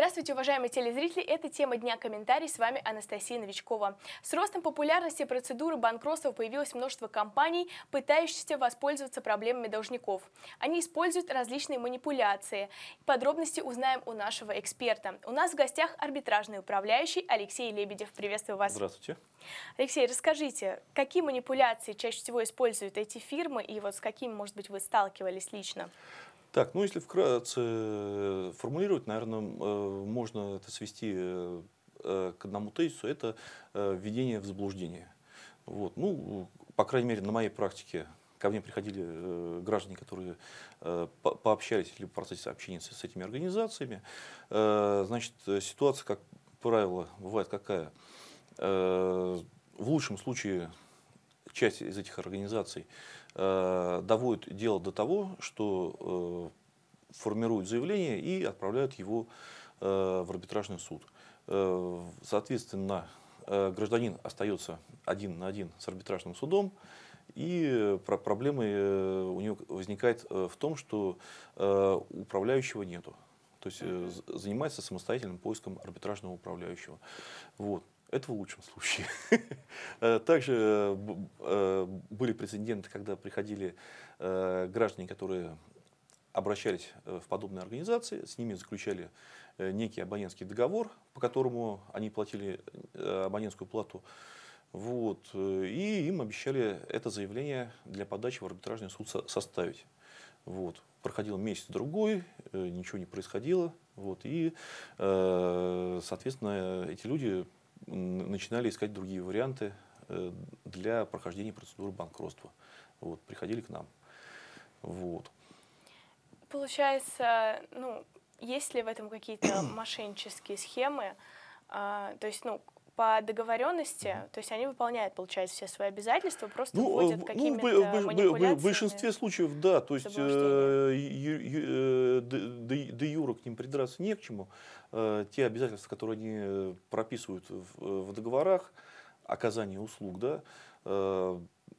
Здравствуйте, уважаемые телезрители! Это тема дня комментарий. С вами Анастасия Новичкова. С ростом популярности процедуры банкротства появилось множество компаний, пытающихся воспользоваться проблемами должников. Они используют различные манипуляции. Подробности узнаем у нашего эксперта. У нас в гостях арбитражный управляющий Алексей Лебедев. Приветствую вас. Здравствуйте. Алексей, расскажите, какие манипуляции чаще всего используют эти фирмы и вот с какими, может быть, вы сталкивались лично? Так, ну если вкратце э, формулировать, наверное, э, можно это свести э, к одному тезису, это введение в заблуждение. Вот. Ну, по крайней мере, на моей практике ко мне приходили граждане, которые пообщались или в процессе общения с, этими организациями. значит, ситуация, как правило, бывает какая. в лучшем случае часть из этих организаций э, доводят дело до того, что э, формируют заявление и отправляют его э, в арбитражный суд. Соответственно, гражданин остается один на один с арбитражным судом, и проблемы у него возникает в том, что управляющего нету. То есть занимается самостоятельным поиском арбитражного управляющего. Вот. Это в лучшем случае. Э, также э, э, были прецеденты, когда приходили граждане, которые обращались в подобные организации, с ними заключали некий абонентский договор, по которому они платили абонентскую плату, вот, и им обещали это заявление для подачи в арбитражный суд составить. Вот. Проходил месяц-другой, ничего не происходило, вот, и, соответственно, эти люди начинали искать другие варианты э, для прохождения процедуры банкротства. Вот, приходили к нам. Вот. Получается, ну, есть ли в этом какие-то мошеннические схемы? А, то есть, ну, по договоренности, то есть они выполняют, получается, все свои обязательства, просто ну, уходят э, ну, какими-то ну, манипуляциями. В большинстве случаев, да, то есть э, э, э, де юра к ним придраться не к чему. Э, те обязательства, которые они э, прописывают в, э, в договорах, оказание услуг, да, э,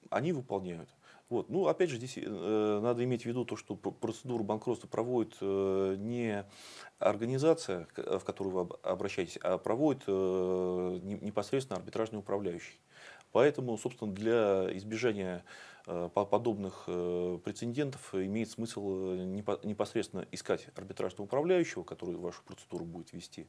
они выполняют. Вот. Ну, опять же, здесь э, надо иметь в виду то, что процедуру банкротства проводит э, не организация, в которую вы обращаетесь, а проводит э, непосредственно арбитражный управляющий. Поэтому, собственно, для избежания Э, подобных э, прецедентов имеет смысл э, непосредственно искать арбитражного управляющего, который вашу процедуру будет вести,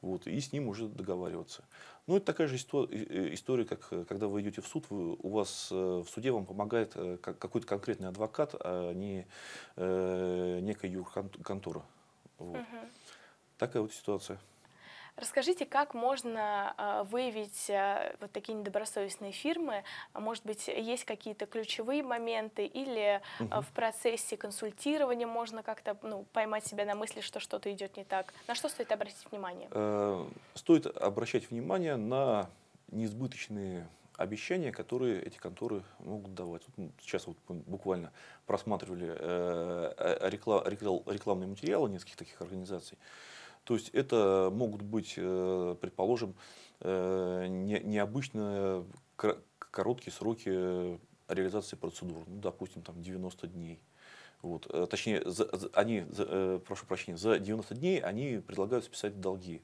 вот, и с ним уже договариваться. Ну, это такая же история, как когда вы идете в суд, вы, у вас в суде вам помогает какой-то конкретный адвокат, а не некая юрконтора. Вот. Угу. Такая вот ситуация. Расскажите, как можно а, выявить а, вот такие недобросовестные фирмы? А, может быть, есть какие-то ключевые моменты или угу. в процессе консультирования можно как-то ну, поймать себя на мысли, что что-то идет не так? На что стоит обратить внимание? Э, стоит обращать внимание на неизбыточные обещания, которые эти конторы могут давать. сейчас вот буквально просматривали э, э, рекламные материалы нескольких таких организаций. То есть это могут быть, э, предположим, э, необычные э, короткие сроки реализации процедур, ну, допустим, там 90 дней. Вот. Точнее, за, за, они, за, прошу прощения, за 90 дней они предлагают списать долги.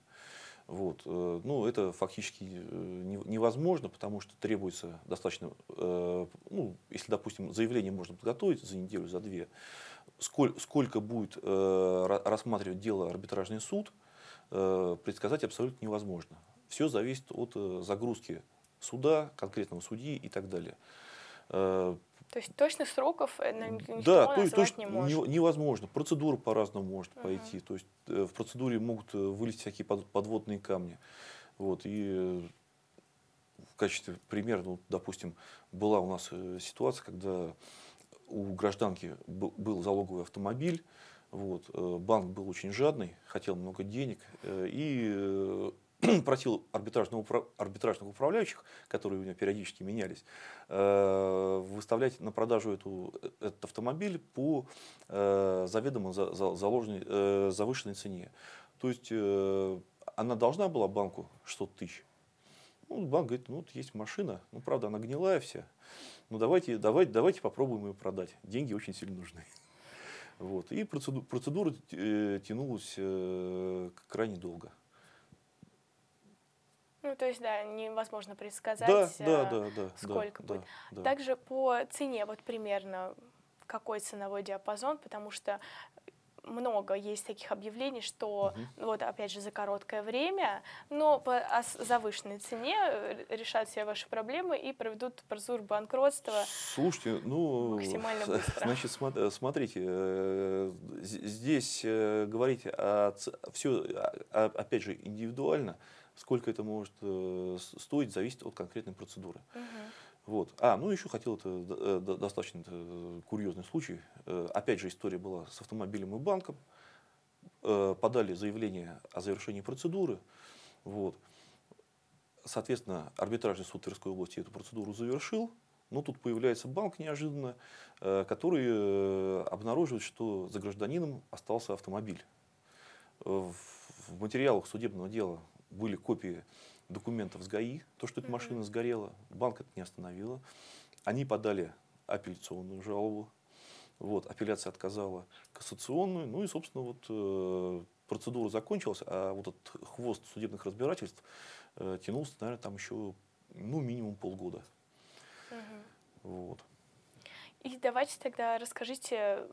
Вот. Ну, это фактически невозможно, потому что требуется достаточно, ну, если, допустим, заявление можно подготовить за неделю, за две, сколь, сколько будет э, рассматривать дело арбитражный суд, э, предсказать абсолютно невозможно. Все зависит от э, загрузки суда, конкретного судьи и так далее. Э, то есть точных сроков э, никто да, то, назвать то, не может? невозможно. Процедура по-разному может угу. пойти. То есть э, в процедуре могут вылезть всякие подводные камни. Вот, и в качестве примера, ну, допустим, была у нас ситуация, когда у гражданки был залоговый автомобиль, вот, э, банк был очень жадный, хотел много денег э, и э, просил арбитражного, арбитражных управляющих, которые у меня периодически менялись, выставлять на продажу эту, этот автомобиль по заведомо заложенной, завышенной цене. То есть она должна была банку 600 тысяч, ну, банк говорит, ну, вот есть машина, ну, правда, она гнилая вся, ну, давайте, давайте, давайте попробуем ее продать. Деньги очень сильно нужны. Вот. И процедура, процедура э, тянулась э, крайне долго. Ну, то есть, да, невозможно предсказать, да, э, да, да, да, сколько да, будет. Да, да. Также по цене, вот примерно, какой ценовой диапазон, потому что много есть таких объявлений, что угу. вот опять же за короткое время, но по завышенной цене э, решат все ваши проблемы и проведут процедуру банкротства. Слушайте, ну максимально быстро. Значит, э, смотрите, э, здесь говорить о, все, а, опять же, индивидуально, сколько это может стоить, зависит от конкретной процедуры. Угу. Вот. А, ну еще хотел, это э, достаточно э, курьезный случай. Э, опять же, история была с автомобилем и банком. Подали заявление о завершении процедуры. Вот. Соответственно, арбитражный суд Тверской области эту процедуру завершил. Но тут появляется банк неожиданно, который обнаруживает, что за гражданином остался автомобиль. В материалах судебного дела были копии документов с ГАИ, то, что эта машина сгорела, банк это не остановила. Они подали апелляционную жалобу, вот, апелляция отказала кассационную, ну и, собственно, вот э, процедура закончилась, а вот этот хвост судебных разбирательств э, тянулся, наверное, там еще, ну, минимум полгода. Угу. Вот. И давайте тогда расскажите,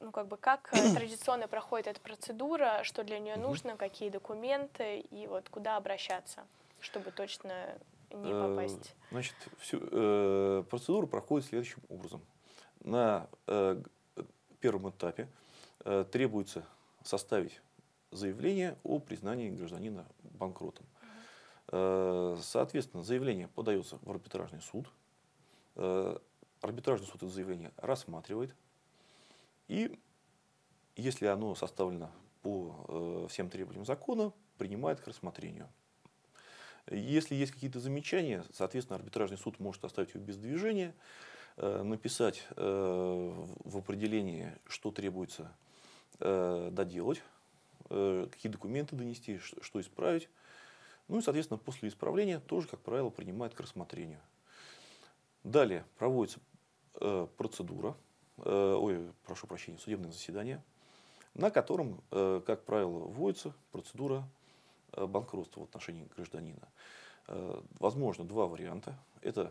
ну, как бы, как э, традиционно проходит эта процедура, что для нее угу. нужно, какие документы и вот куда обращаться чтобы точно не э, попасть? Значит, всю э, процедура проходит следующим образом. На э, первом этапе э, требуется составить заявление о признании гражданина банкротом. Э, соответственно, заявление подается в арбитражный суд. Э, арбитражный суд это заявление рассматривает. И если оно составлено по всем требованиям закона, принимает к рассмотрению. Если есть какие-то замечания, соответственно, арбитражный суд может оставить его без движения, э, написать э, в определении, что требуется э, доделать, какие документы донести, что исправить. Ну и, соответственно, после исправления тоже, как правило, принимает к рассмотрению. Далее проводится процедура, ой, прошу прощения, судебное заседание, на котором, как правило, вводится процедура Э, банкротства в отношении гражданина. Э, возможно, два варианта. Это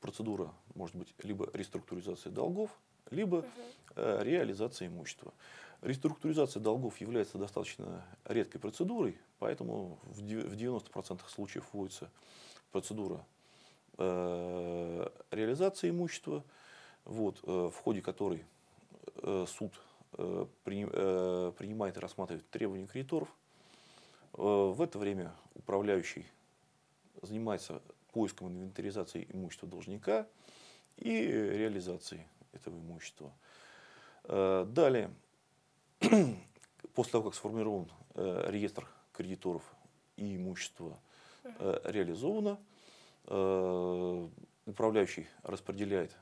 процедура, может быть, либо реструктуризация долгов, либо э, реализация имущества. Реструктуризация долгов является достаточно редкой процедурой, поэтому в 90% случаев вводится процедура реализации имущества, вот, в ходе которой суд принимает и рассматривает требования кредиторов, Э, в это время управляющий занимается поиском инвентаризации имущества должника и реализацией этого имущества. Э, далее, после того, как сформирован э, реестр кредиторов и имущество реализовано, управляющий распределяет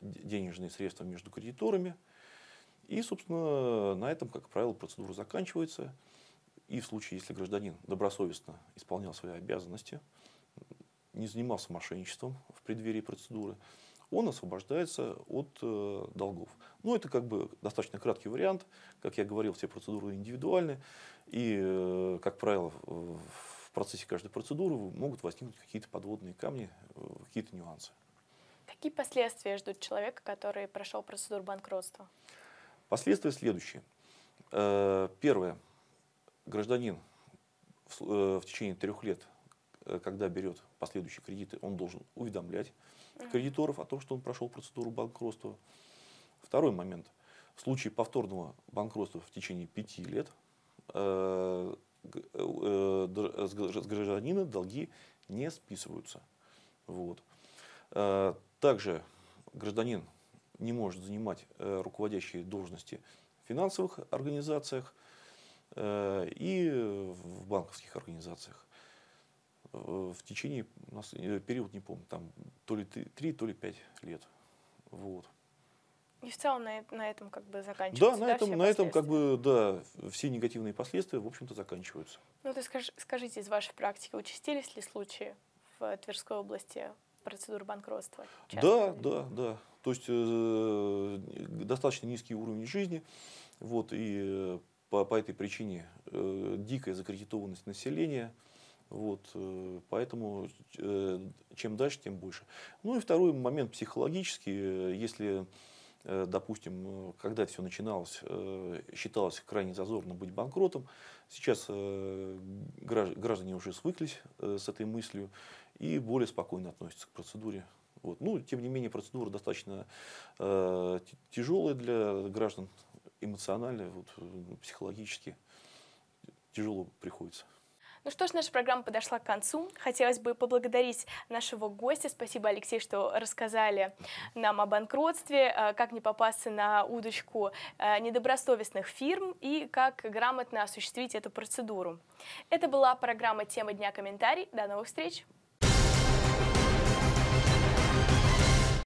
денежные средства между кредиторами. И, собственно, на этом, как правило, процедура заканчивается. И в случае, если гражданин добросовестно исполнял свои обязанности, не занимался мошенничеством в преддверии процедуры, он освобождается от э, долгов. Ну, это как бы достаточно краткий вариант. Как я говорил, все процедуры индивидуальны. И, э, как правило, в процессе каждой процедуры могут возникнуть какие-то подводные камни, э, какие-то нюансы. Какие последствия ждут человека, который прошел процедуру банкротства? Последствия следующие. Э, первое гражданин в, э, в течение трех лет, э, когда берет последующие кредиты, он должен уведомлять кредиторов о том, что он прошел процедуру банкротства. Второй момент. В случае повторного банкротства в течение пяти лет э, э, э с гражданина долги не списываются. Вот. также гражданин не может занимать руководящие должности в финансовых организациях, Э, и в банковских организациях. В течение, э, период не помню, там то ли три то ли пять лет. Вот. И в целом на, на этом как бы заканчивается. Да, на да, этом, на этом как бы, да, все негативные последствия, в общем-то, заканчиваются. Ну, то скаж, скажите, из вашей практики, участились ли случаи в Тверской области процедур банкротства? Да, да, да. То есть э, достаточно низкий уровень жизни, вот, и по, по этой причине э, дикая закредитованность населения. Вот, э, поэтому э, чем дальше, тем больше. Ну и второй момент психологический. Э, если, э, допустим, э, когда это все начиналось, э, считалось крайне зазорно быть банкротом, сейчас э, граждане уже свыклись э, с этой мыслью и более спокойно относятся к процедуре вот. Ну, тем не менее, процедура достаточно э, тяжелая для граждан эмоционально, вот, э, психологически тяжело приходится. Ну что ж, наша программа подошла к концу. Хотелось бы поблагодарить нашего гостя. Спасибо, Алексей, что рассказали нам о банкротстве, э, как не попасться на удочку э, недобросовестных фирм и как грамотно осуществить эту процедуру. Это была программа «Тема дня. Комментарий». До новых встреч!